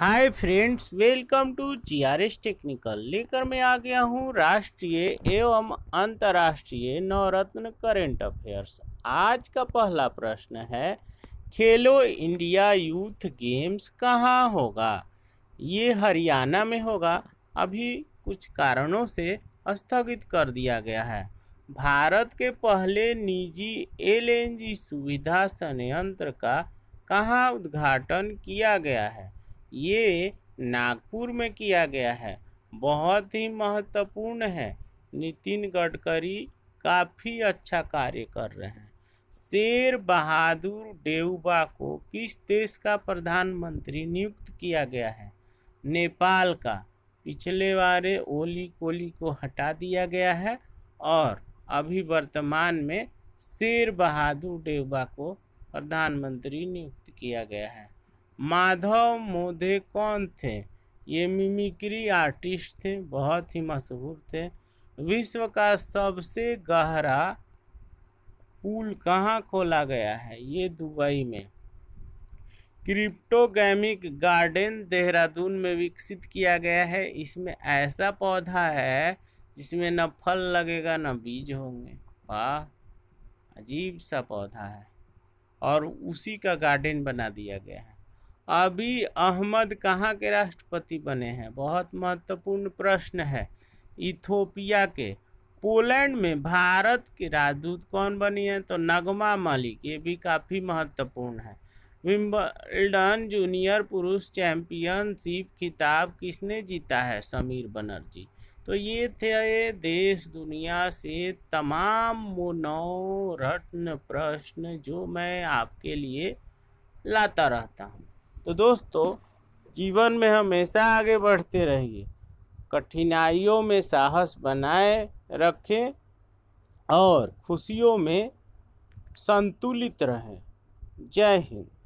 hi friends welcome to GRS technical लेकर मैं आ गया हूँ राष्ट्रीय एवं अंतर्राष्ट्रीय नवरत्न करेंट अफेयर्स आज का पहला प्रश्न है खेलो इंडिया यूथ गेम्स कहाँ होगा ये हरियाणा में होगा अभी कुछ कारणों से स्थगित कर दिया गया है भारत के पहले निजी एलएनजी सुविधा संयंत्र का कहाँ उद्घाटन किया गया है ये नागपुर में किया गया है बहुत ही महत्वपूर्ण है नितिन गडकरी काफ़ी अच्छा कार्य कर रहे हैं शेर बहादुर डेउबा को किस देश का प्रधानमंत्री नियुक्त किया गया है नेपाल का पिछले बारे ओली कोली को हटा दिया गया है और अभी वर्तमान में शेर बहादुर डेउबा को प्रधानमंत्री नियुक्त किया गया है माधव मोदे कौन थे ये मिमिक्री आर्टिस्ट थे बहुत ही मशहूर थे विश्व का सबसे गहरा पुल कहाँ खोला गया है ये दुबई में क्रिप्टोगैमिक गार्डन देहरादून में विकसित किया गया है इसमें ऐसा पौधा है जिसमें न फल लगेगा न बीज होंगे वाह अजीब सा पौधा है और उसी का गार्डन बना दिया गया है अभी अहमद कहाँ के राष्ट्रपति बने हैं बहुत महत्वपूर्ण प्रश्न है इथोपिया के पोलैंड में भारत के राजदूत कौन बनी हैं तो नगमा मलिक ये भी काफ़ी महत्वपूर्ण है विम्बल्डन जूनियर पुरुष चैंपियनशिप खिताब किसने जीता है समीर बनर्जी तो ये थे देश दुनिया से तमाम मनोरत्न प्रश्न जो मैं आपके लिए लाता रहता हूँ तो दोस्तों जीवन में हमेशा आगे बढ़ते रहिए कठिनाइयों में साहस बनाए रखें और खुशियों में संतुलित रहें जय हिंद